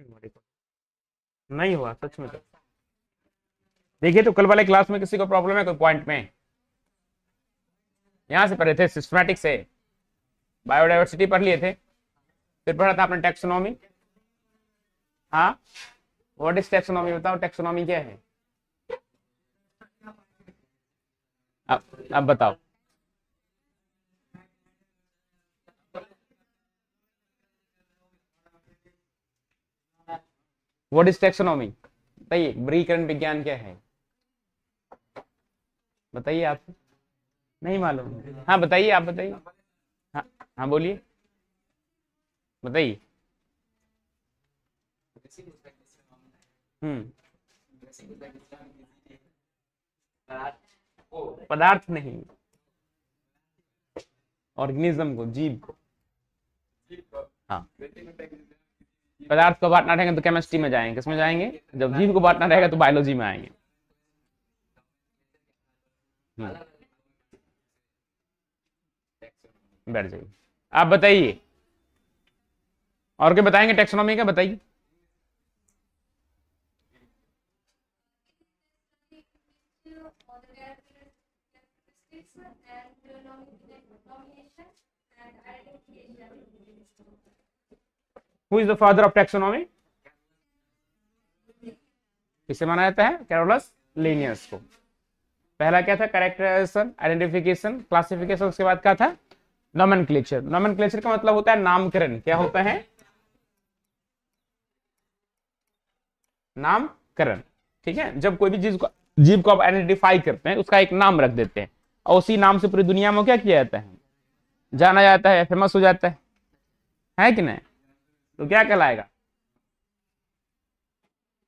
नहीं हुआ सच में देखिए तो कल वाले क्लास में किसी को प्रॉब्लम है कोई पॉइंट में यहां से पढ़े थे सिस्टमैटिक से बायोडाइवर्सिटी पढ़ लिए थे फिर पढ़ा था आपने टेक्सोनॉमी हाँ वॉट इज टेक्सोनॉमी बताओ टेक्सोनॉमी क्या है अब अब बताओ व्हाट इज टेक्सोनॉमी बताइए वर्गीकरण विज्ञान क्या है बताइए आप नहीं मालूम हाँ बताइए आप बताइए हाँ हाँ बोलिए बताइए हम्म पदार्थ नहीं ऑर्गेनिज्म को जीव को हाँ पदार्थ को बांटना रहेगा तो केमिस्ट्री में जाएंगे किसमें जाएंगे जब जीव को बांटना रहेगा तो बायोलॉजी में आएंगे हम्म। बैठ जाइए आप बताइए और क्या बताएंगे टेक्सोनॉमी का बताइए and identification. Who is the father of taxonomy किसे माना जाता है कैरोलस लीनियस को पहला क्या था करेक्टराइजेशन आइडेंटिफिकेशन क्लासिफिकेशन उसके बाद क्या था नॉमन क्लेचर नॉमन क्लेचर का मतलब होता है नामकरण क्या होता है नामकरण ठीक है जब कोई भी चीज को जीव को आप आइडेंटिफाई करते हैं उसका एक नाम रख देते हैं और उसी नाम से पूरी दुनिया में क्या किया जाता है जाना जाता है फेमस हो जाता है है कि नहीं तो क्या कहलाएगा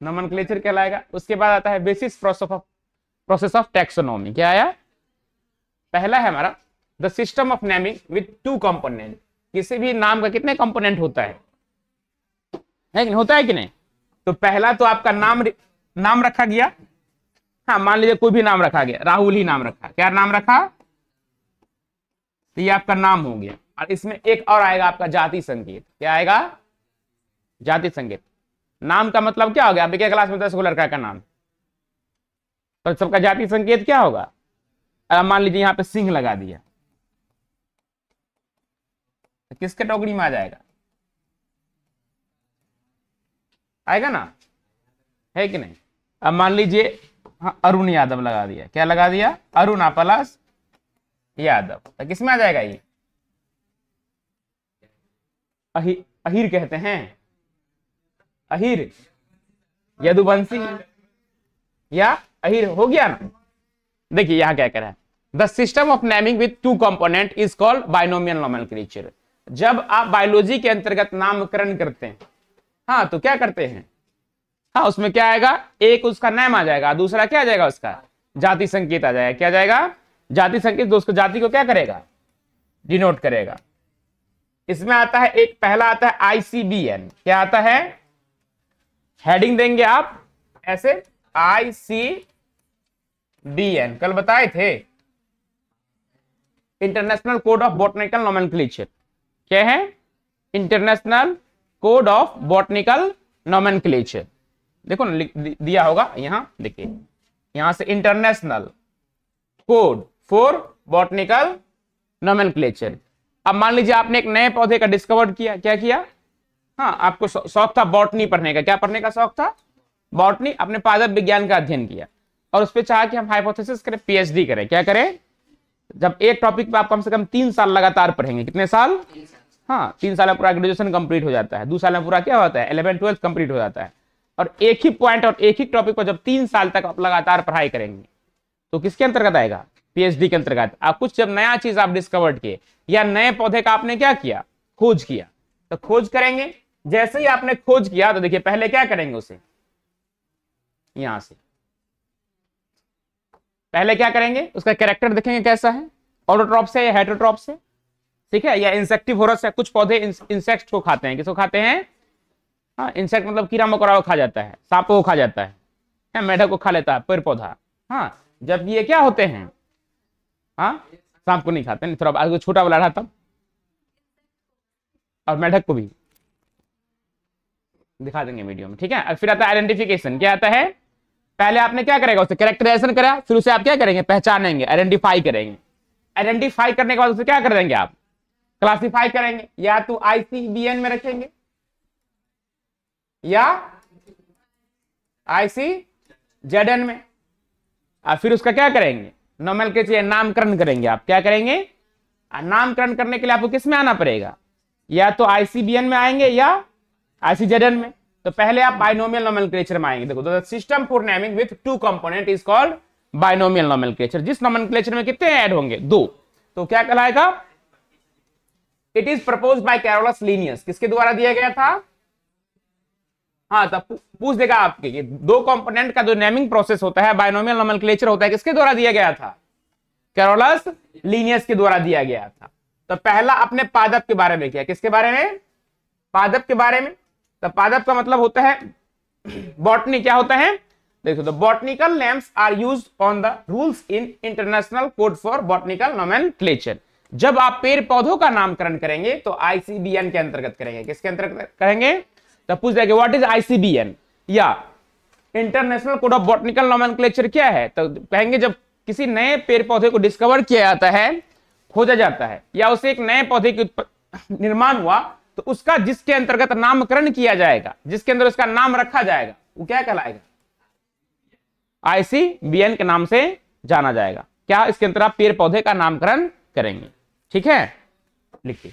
नमन क्लेचर कहलाएगा उसके बाद आता है बेसिस प्रोसेस ऑफ टैक्सोनॉमी क्या आया पहला है हमारा the system of naming with two component किसी भी नाम का कितने कंपोनेंट होता है नहीं होता है कि नहीं तो पहला तो आपका नाम नाम रखा गया हाँ मान लीजिए कोई भी नाम रखा गया राहुल ही नाम रखा क्या नाम रखा तो ये आपका नाम हो गया और इसमें एक और आएगा आपका जाति संकेत क्या आएगा जाति संगीत नाम का मतलब क्या हो गया अभी क्या क्लास में दस तो लड़का का नाम तो सबका जाति संकेत क्या होगा मान लीजिए यहाँ पे सिंह लगा दिया तो किसके टोकरी में आ जाएगा आएगा ना है कि नहीं अब मान लीजिए हाँ, अरुण यादव लगा दिया क्या लगा दिया अरुण प्लस यादव तो किसमें आ जाएगा ये अहि, अहिर कहते हैं अहिर यदुवंशी हाँ। या अहिर हो गया ना देखिए यहां क्या कह रहा है the system of naming with two component is called binomial nomenclature जब आप बायोलॉजी के अंतर्गत नामकरण करते हैं हाँ तो क्या करते हैं हाँ उसमें क्या आएगा एक उसका नाम आ जाएगा दूसरा क्या आ जाएगा उसका जाति संकेत आ जाएगा क्या जाएगा जाति संकेत दोस्त तो जाति को क्या करेगा डिनोट करेगा इसमें आता है एक पहला आता है आईसीबीएन क्या आता है हेडिंग देंगे आप ऐसे आई सी डी एन कल बताए थे international code of botanical nomen क्या है international code of botanical nomen देखो ना दिया होगा यहां देखिए यहां से international code for botanical nomen अब मान लीजिए आपने एक नए पौधे का डिस्कवर किया क्या किया हाँ आपको शौक था बॉटनी पढ़ने का क्या पढ़ने का शौक था बॉटनी अपने पादप विज्ञान का अध्ययन किया और उस पर चाह कि हम हाइपोथेसिस करें पीएचडी करें क्या करें जब एक टॉपिक पे आप कम से कम तीन साल लगातार पढ़ेंगे कितने साल हाँ तीन साल में पूरा ग्रेजुएशन कंप्लीट हो जाता है दो साल में पूरा क्या होता है इलेवन ट्वेल्थ कंप्लीट हो जाता है और एक ही पॉइंट और एक ही टॉपिक पर जब तीन साल तक आप लगातार पढ़ाई करेंगे तो किसके अंतर्गत आएगा पीएचडी के अंतर्गत आप कुछ जब नया चीज आप डिस्कवर्ड किए या नए पौधे का आपने क्या किया खोज किया तो खोज करेंगे जैसे ही आपने खोज किया तो देखिए पहले क्या करेंगे उसे यहां से पहले क्या करेंगे उसका कैरेक्टर देखेंगे कैसा है ऑटोट्रॉप से या हेटोट्रॉप से ठीक है या इंसेक्टिव होरस है कुछ पौधे इंसेक्ट को खाते हैं किसको खाते हैं हाँ इंसेक्ट मतलब कीड़ा मकोड़ा को खा जाता है सांप को खा जाता है, है हाँ, मेढक को खा लेता है पेड़ पौधा हाँ जब ये क्या होते हैं हाँ सांप को नहीं खाते नहीं थोड़ा छोटा वाला रहा था और मेढक को भी दिखा देंगे वीडियो में ठीक है फिर आता है आइडेंटिफिकेशन क्या आता है पहले आपने क्या करेगा उसे करेक्टराइजेशन करा फिर उसे आप क्या करेंगे पहचानेंगे आइडेंटिफाई करेंगे आइडेंटिफाई करने के बाद उसे क्या कर देंगे आप क्लासिफाई करेंगे या तो आईसीबीएन में रखेंगे या आईसी एन में और फिर उसका क्या करेंगे नॉर्मल के चाहिए नामकरण करेंगे आप क्या करेंगे नामकरण करने के लिए आपको किस में आना पड़ेगा या तो आईसीबीएन में आएंगे या आईसीजेडन में तो पहले आप बाइनोमियल नॉमल क्रेचर में आएंगे देखो तो system for naming with two component is called binomial nomenclature जिस नॉमल क्रेचर में कितने ऐड होंगे दो तो क्या कहलाएगा it is propose by Carolus Linnaeus किसके द्वारा दिया गया था हाँ तब पूछ देगा आपके ये दो कंपोनेंट का जो नेमिंग प्रोसेस होता है बाइनोमियल नॉमनक्लेचर होता है किसके द्वारा दिया गया था कैरोलस लीनियस के द्वारा दिया गया था तो पहला अपने पादप के बारे में किया किसके बारे में पादप के बारे में तो पादप का मतलब होता है बॉटनी क्या होता है देखो तो botanical names are use on the rules in international code for botanical nomen जब आप पेड़ पौधों का नामकरण करेंगे तो आईसीबीएन के अंतर्गत करेंगे किसके अंतर्गत करेंगे तो पूछ जाएगा व्हाट इज आईसीबीएन या international code of botanical nomenclature क्या है तो कहेंगे जब किसी नए पेड़ पौधे को डिस्कवर किया जाता है खोजा जाता है या उसे एक नए पौधे की निर्माण हुआ तो उसका जिसके अंतर्गत नामकरण किया जाएगा जिसके अंदर उसका नाम रखा जाएगा वो क्या कहलाएगा आईसीबीएन के नाम से जाना जाएगा क्या इसके अंतर्गत आप पेड़ पौधे का नामकरण करेंगे ठीक है लिखिए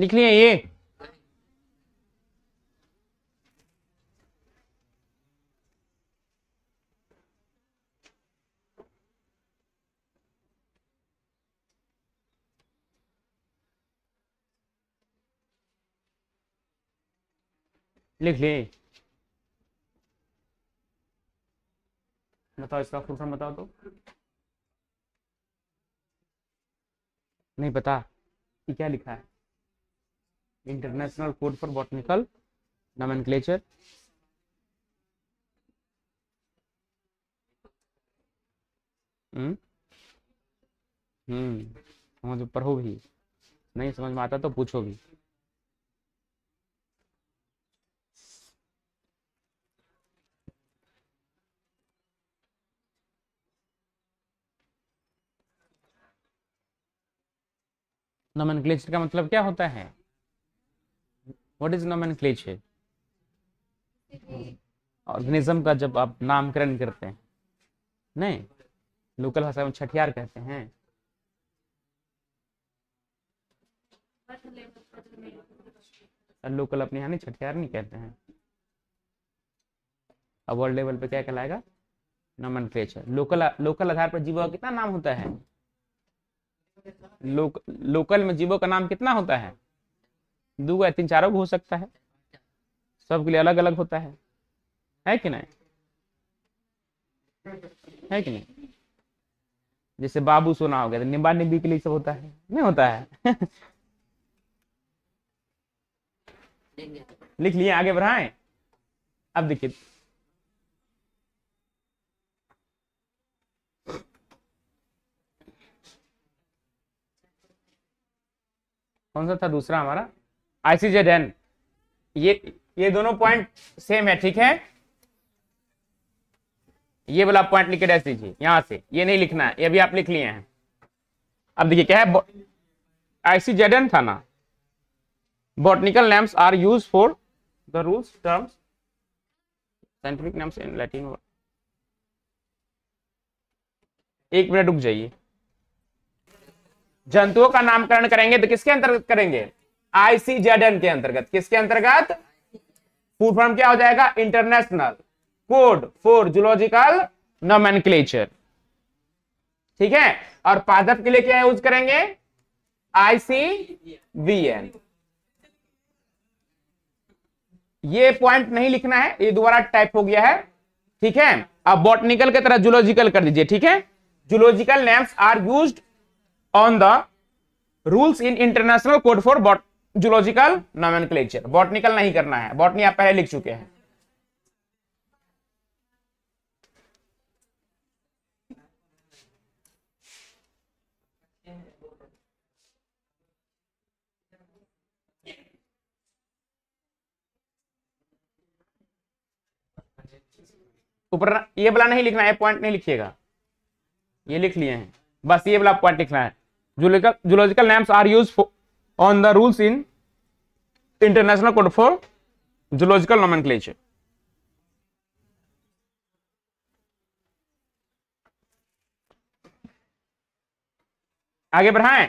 लिख लिया ये लिख लिए बताओ इसका फुल फॉर्म बताओ तो नहीं पता कि क्या लिखा है international code for botanical nomenclature हम्म हम्म समझ पढ़ो भी नहीं समझ में आता तो पूछो भी क्लेचर का मतलब क्या होता है व्हाट इज नोमेनक्लेचर ऑर्गेनिज्म का जब आप नामकरण करते हैं नहीं लोकल भाषा में छठियार कहते हैं लोकल अपने यहाँ नहीं छठियार नहीं कहते हैं अब वर्ल्ड लेवल पे क्या कहलाएगा नॉमन क्लेचर लोकल लोकल आधार पर जीवों का कितना नाम होता है लोक, लोकल में जीवों का नाम कितना होता है दो या तीन चारों हो सकता है सबके लिए अलग अलग होता है है कि नहीं है कि नहीं जैसे बाबू सोना हो गया तो निम्बा निम्बी के लिए सब होता है नहीं होता है लिख लिए आगे बढ़ाए अब देखिए कौन सा था दूसरा हमारा आईसीजेड एन ये ये दोनों पॉइंट सेम है ठीक है ये वाला पॉइंट लिख के डैश दीजिए यहां से ये नहीं लिखना है ये भी आप लिख लिए हैं अब देखिए क्या है आईसीजेडन था ना botanical names are use for the rules terms scientific names in Latin एक मिनट रुक जाइए जंतुओं का नामकरण करेंगे तो किसके अंतर्गत करेंगे आईसीजेडन के अंतर्गत किसके अंतर्गत फूड फॉर्म क्या हो जाएगा international code for zoological nomenclature ठीक है और पादप के लिए क्या यूज करेंगे आईसीवीएन ये पॉइंट नहीं लिखना है ये दोबारा टाइप हो गया है ठीक है अब बॉटनिकल की तरह जूलॉजिकल कर दीजिए ठीक है zoological names are used on the rules in international code for zoological nomen botanical नहीं करना है बॉटनी आप पहले लिख चुके हैं ऊपर ये वाला नहीं लिखना है पॉइंट नहीं लिखिएगा ये लिख लिए हैं बस ये वाला पॉइंट लिखना है zoological zoological names are use on the rules in international code for zoological nomenclature आगे बढ़ाए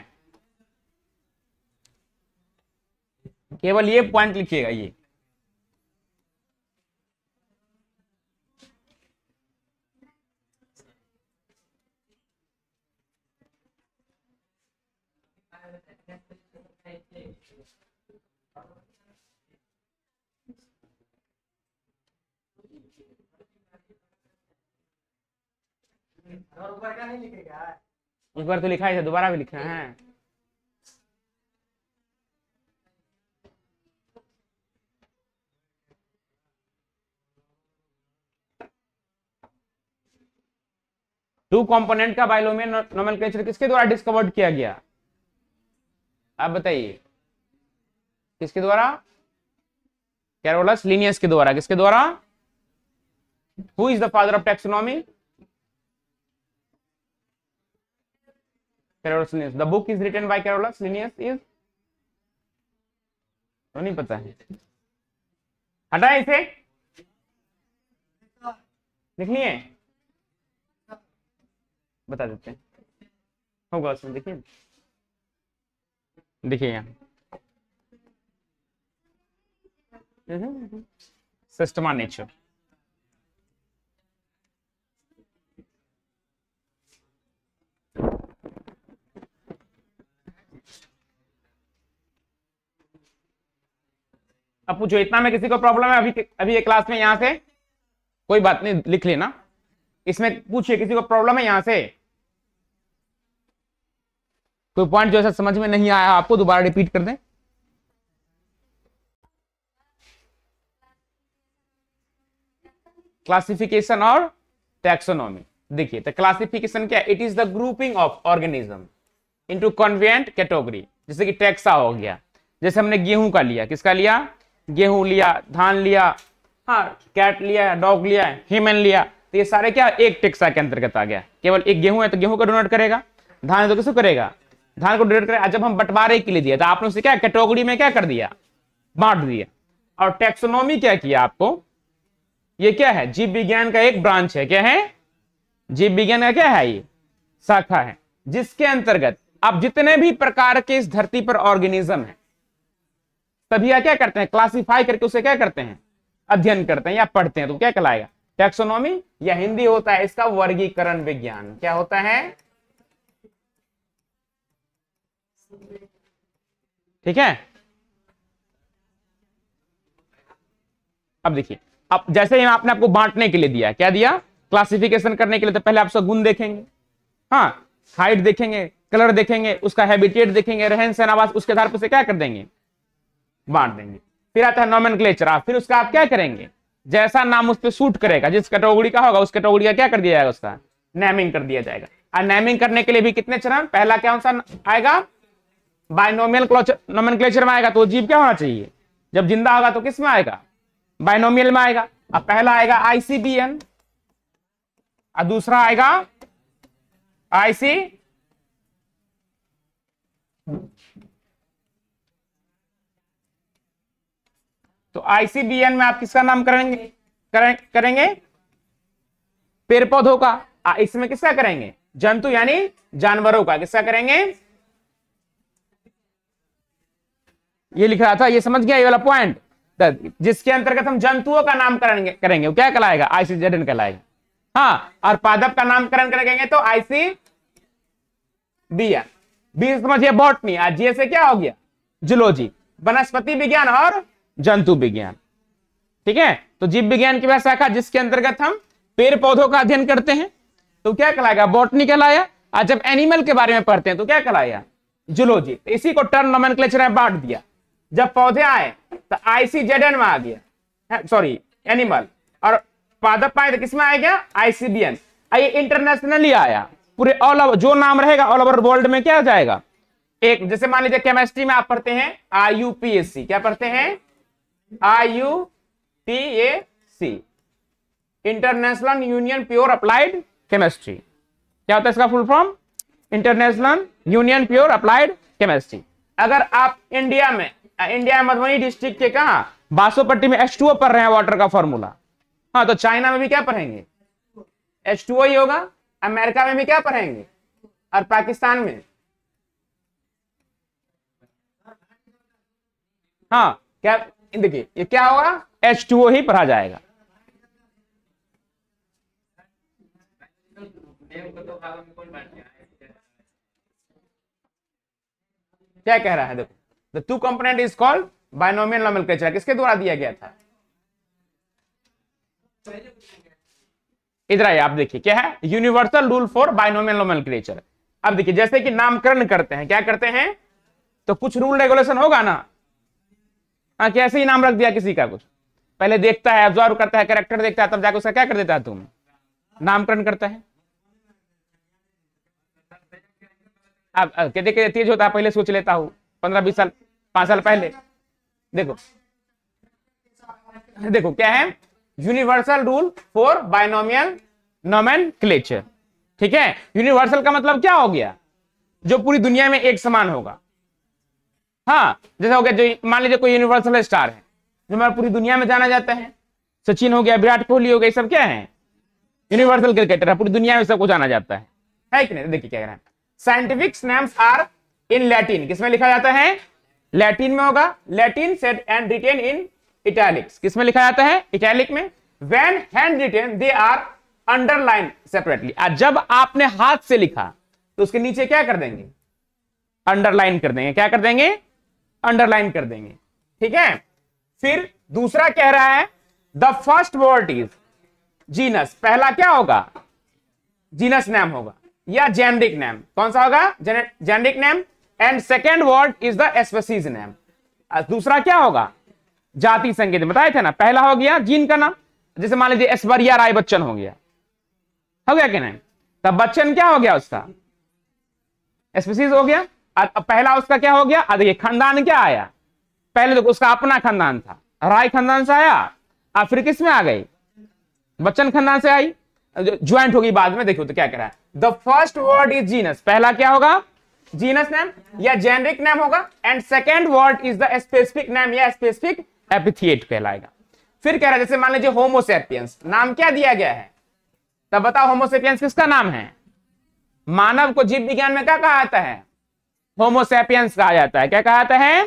केवल ये पॉइंट लिखिएगा ये ऊपर का नहीं लिखेगा ऊपर तो लिखा है दोबारा भी लिखा है टू कंपोनेंट का बाइलोमियन नोमेनक्लेचर किसके द्वारा डिस्कवर्ड किया गया आप बताइए किसके द्वारा कैरोलस लिनियस के द्वारा किसके द्वारा who is the father of taxonomy Carolus Linnaeus the book is written by Carolus Linnaeus is तो नहीं पता है हटा इसे लिखनी है बता देते हैं होगा उसमें देखिए देखिए यहाँ सिस्टमा हम्म, नेचर हम्म, हम्म। अब पूछो इतना में किसी को प्रॉब्लम है अभी अभी एक क्लास में यहां से कोई बात नहीं लिख लेना इसमें पूछिए किसी को प्रॉब्लम है यहां से कोई पॉइंट जो ऐसा समझ में नहीं आया आपको दोबारा रिपीट कर दें क्लासिफिकेशन और टैक्सोनॉमी देखिए तो क्लासिफिकेशन क्या it is the grouping of organism into convenient category जैसे कि टैक्सा हो गया जैसे हमने गेहूं का लिया किसका लिया गेहूं लिया धान लिया हाँ कैट लिया है डॉग लिया है ह्यूमन लिया तो ये सारे क्या एक टिक्सा के अंतर्गत आ गया केवल एक गेहूं है तो गेहूं का डोनेट करेगा धान तो किसको करेगा धान को डोनेट करेगा जब हम बंटवारे के लिए दिया तो आपने उसे क्या कैटेगरी में क्या कर दिया बांट दिया और टेक्सोनोमी क्या किया आपको ये क्या है जीव विज्ञान का एक ब्रांच है क्या है जीव विज्ञान का क्या है ये शाखा है जिसके अंतर्गत आप जितने भी प्रकार के इस धरती पर ऑर्गेनिज्म है तभी क्या करते हैं क्लासीफाई करके उसे क्या करते हैं अध्ययन करते हैं या पढ़ते हैं तो क्या कहलाएगा टेक्सोनॉमी या हिंदी होता है इसका वर्गीकरण विज्ञान क्या होता है ठीक है अब देखिए अब जैसे ही आपने आपको बांटने के लिए दिया क्या दिया क्लासिफिकेशन करने के लिए तो पहले आप सब गुण देखेंगे हाँ हाइट देखेंगे कलर देखेंगे उसका हैबिटेट देखेंगे रहन सहन आवाज उसके आधार पर से क्या कर देंगे बांट देंगे फिर आता है नॉमन फिर उसका आप क्या करेंगे जैसा नाम उस पर सूट करेगा जिस कटोगी का होगा उस कटोगी का क्या कर दिया जाएगा उसका नेमिंग कर दिया जाएगा और नेमिंग करने के लिए भी कितने चरण पहला क्या सा आएगा बाइनोमियल नॉमन क्लेचर में आएगा तो जीव क्या होना चाहिए जब जिंदा होगा तो किस में आएगा बाइनोमियल में आएगा अब पहला आएगा आईसीबीएन और दूसरा आएगा आईसी तो आईसीबीएन में आप किसका नाम करेंगे करें, करेंगे पेड़ पौधों का इसमें किसका करेंगे जंतु यानी जानवरों का किसका करेंगे ये लिख रहा था ये समझ गया ये वाला पॉइंट तो जिसके अंतर्गत हम जंतुओं का नामकरण करेंगे वो क्या कहलाएगा आईसीजेडन कहलाएगा हाँ और पादप का नामकरण करेंगे तो आईसी बीएन बी समझिए बॉटनी आज से क्या हो गया जुलोजी वनस्पति विज्ञान और जंतु विज्ञान ठीक है तो जीव विज्ञान की वह शाखा जिसके अंतर्गत हम पेड़ पौधों का अध्ययन करते हैं तो क्या कहलाएगा बॉटनी कहलाया और जब एनिमल के बारे में पढ़ते हैं तो क्या कहलाया जुलोजी तो इसी को टर्न क्लेचर में बांट दिया जब पौधे आए तो एन में आ गया सॉरी एनिमल और पादप पाए तो किसमें आ गया आईसीबीएन ये इंटरनेशनली आया पूरे ऑल ओवर जो नाम रहेगा ऑल ओवर वर्ल्ड में क्या जाएगा एक जैसे मान लीजिए केमिस्ट्री में आप पढ़ते हैं यूपीएससी क्या पढ़ते हैं I U P A C international union pure applied chemistry क्या होता है इसका full form international union pure applied chemistry अगर आप इंडिया में इंडिया मधुबनी डिस्ट्रिक्ट के कहा बासोपट्टी में एच टू ओ पढ़ रहे हैं वाटर का फॉर्मूला हाँ तो चाइना में भी क्या पढ़ेंगे एच टू ओ ही होगा अमेरिका में भी क्या पढ़ेंगे और पाकिस्तान में हाँ क्या देखिए ये क्या होगा एच टू ओ ही पढ़ा जाएगा क्या कह रहा है देखो the two component is called binomial nomen किसके द्वारा दिया गया था इधर आइए आप देखिए क्या है universal rule for binomial nomen अब देखिए जैसे कि नामकरण करते हैं क्या करते हैं तो कुछ रूल रेगुलेशन होगा ना हाँ कैसे ही नाम रख दिया किसी का कुछ पहले देखता है ऑब्जॉर्व करता है करेक्टर देखता है तब जाकर उसका क्या कर देता है तुम नामकरण करता है अब कहते कहते तेज होता है पहले सोच लेता हूँ पंद्रह बीस साल पांच साल पहले देखो देखो क्या है universal rule for binomial nomen ठीक है यूनिवर्सल का मतलब क्या हो गया जो पूरी दुनिया में एक समान होगा हाँ जैसे हो गया जो मान लीजिए कोई यूनिवर्सल स्टार है जो हमारे पूरी दुनिया में जाना जाता है सचिन हो गया विराट कोहली हो गया सब क्या है यूनिवर्सल क्रिकेटर है पूरी दुनिया में सबको जाना जाता है है कि नहीं देखिए क्या कह रहा है scientific names are in Latin किसमें लिखा जाता है लैटिन में होगा Latinised and written in italics किसमें लिखा जाता है इटैलिक में when handwritten they are underline separately जब आपने हाथ से लिखा तो उसके नीचे क्या कर देंगे अंडरलाइन कर देंगे क्या कर देंगे अंडरलाइन कर देंगे ठीक है फिर दूसरा कह रहा है the first word is genus पहला क्या होगा जीनस नेम होगा या जेनरिक नेम कौन सा होगा generic name and second word is the species name दूसरा क्या होगा जाति संकेत बताए थे ना पहला हो गया जीन का नाम जैसे मान लीजिए ऐश्वर्या राय बच्चन हो गया हो गया क्या नहीं तब बच्चन क्या हो गया उसका स्पेसीज हो गया पहला उसका क्या हो गया देखिए खानदान क्या आया पहले तो उसका अपना खानदान था राय खानदान से आया अब फिर किस में आ गई बच्चन खानदान से आई ज्वाइंट होगी बाद में देखो तो क्या कह रहा है the first word is genus पहला क्या होगा जीनस नेम या जेनरिक नेम होगा and second word is the specific name या स्पेसिफिक एपिथिएट कहलाएगा फिर कह रहा है जैसे मान लीजिए होमोसेपियंस नाम क्या दिया गया है तब बताओ होमोसेपियंस किसका नाम है मानव को जीव विज्ञान में क्या कहा जाता है होमोसेपियंस कहा जाता है क्या कहा जाता है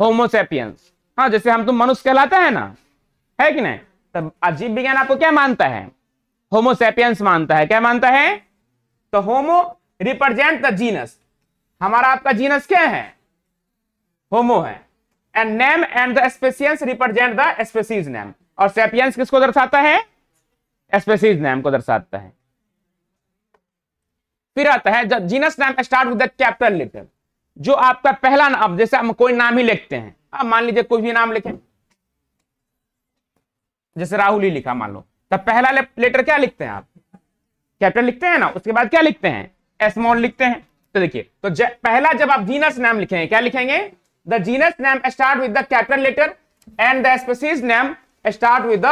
होमोसेपियंस हाँ जैसे हम तुम मनुष्य कहलाते हैं ना है कि नहीं तब अजीब विज्ञान आपको क्या मानता है होमोसेपियंस मानता है क्या मानता है तो होमो रिप्रेजेंट द जीनस हमारा आपका जीनस क्या है होमो है and name and the sapiens represent the species name और सेपियंस किसको दर्शाता है स्पेसीज नेम को दर्शाता है फिर आता है genus name start with the capital letter जो आपका पहला नाम जैसे हम कोई नाम ही लिखते हैं आप मान लीजिए कोई भी नाम लिखे जैसे राहुल ही लिखा मान लो तब पहला ले, लेटर क्या लिखते हैं आप कैप्टन लिखते हैं ना उसके बाद क्या लिखते हैं स्मॉल लिखते हैं तो देखिए तो ज, पहला जब आप जीनस नाम लिखेंगे क्या लिखेंगे the genus name start with the capital letter and the species name start with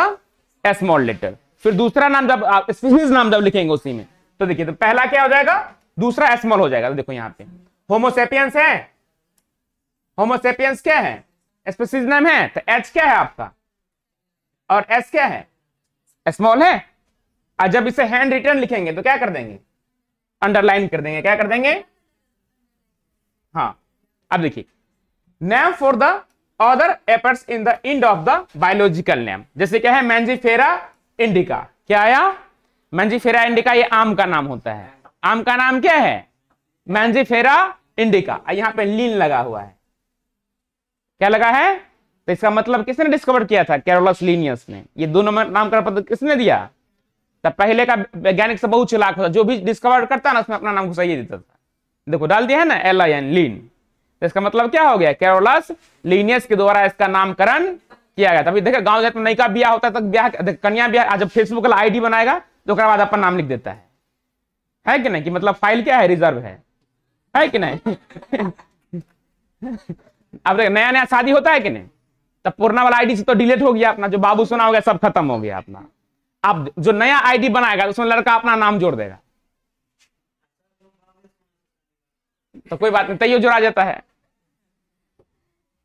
the small letter फिर दूसरा नाम जब आप स्पेसिज नाम जब लिखेंगे उसी में तो देखिए तो पहला क्या हो जाएगा दूसरा एसमोल हो जाएगा तो देखो यहाँ पे होमोसेपियंस है होमोसेपियंस क्या है स्पीसीज नेम है तो एच क्या है आपका और एस क्या है स्मॉल है और जब इसे हैंड रिटर्न लिखेंगे तो क्या कर देंगे अंडरलाइन कर देंगे क्या कर देंगे हाँ अब देखिए name for the author appears in the end of the biological name जैसे क्या है मैंजीफेरा इंडिका क्या आया मैंजीफेरा इंडिका ये आम का नाम होता है आम का नाम क्या है मैंजीफेरा इंडिका यहां पे लीन लगा हुआ है क्या लगा है तो इसका मतलब किसने डिस्कवर किया था कैरोलस लीनियस ने ये दोनों नाम का पद किसने दिया तब तो पहले का वैज्ञानिक सब बहुत चलाक होता जो भी डिस्कवर करता ना उसमें अपना नाम घुसाइए देता था देखो डाल दिया है ना एल आई एन लीन तो इसका मतलब क्या हो गया कैरोलस लीनियस के द्वारा इसका नामकरण किया गया तभी देखा गांव जात में नयिका ब्याह होता है तक तो ब्याह कन्या ब्याह जब फेसबुक आई डी बनाएगा तो उसके बाद अपना नाम लिख देता है है कि नहीं कि मतलब फाइल क्या है रिजर्व है है कि नहीं अब देख नया नया शादी होता है कि नहीं तब पुराना वाला आईडी से तो डिलीट हो गया अपना जो बाबू सोना हो गया सब खत्म हो गया अपना अब जो नया आईडी बनाएगा उसमें लड़का अपना नाम जोड़ देगा तो कोई बात नहीं तैयो जोड़ा जाता है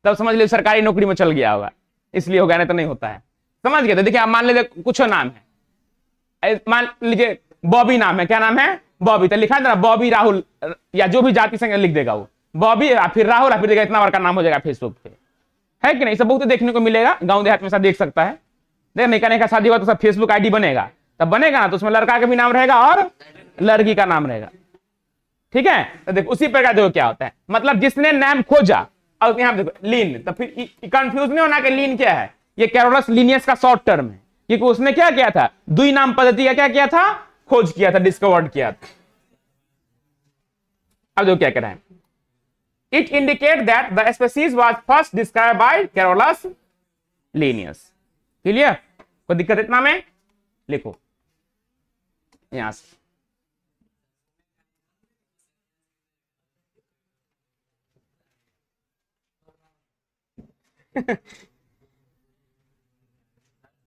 तब समझ लीजिए सरकारी नौकरी में चल गया होगा इसलिए हो गया नहीं तो नहीं होता है समझ गए तो देखिए आप मान लीजिए कुछ नाम है मान लीजिए बॉबी नाम है क्या नाम है बॉबी तो लिखा है ना बॉबी राहुल या जो भी जाति संघ लिख देगा वो बॉबी फिर राहुल फिर देगा इतना बार का नाम हो जाएगा फेसबुक पे है कि नहीं सब बहुत देखने को मिलेगा गाँव देहात में सब देख सकता है देखा नहीं कहने का शादी हुआ तो सब फेसबुक आईडी बनेगा तब बनेगा ना तो उसमें लड़का का भी नाम रहेगा और लड़की का नाम रहेगा ठीक है तो देखो उसी प्रकार देखो क्या होता है मतलब जिसने नाम खोजा और यहाँ देखो लीन तो फिर कंफ्यूज नहीं होना कि लीन क्या है ये कैरोलस लीनियस का शॉर्ट टर्म है क्योंकि उसने क्या किया था दुई नाम पद्धति का क्या किया था खोज किया था डिस्कवर्ड किया था अब जो क्या कह रहे हैं it indicate that the species was first describe by Carolus Linnaeus clear कोई दिक्कत इतना में लिखो यहां से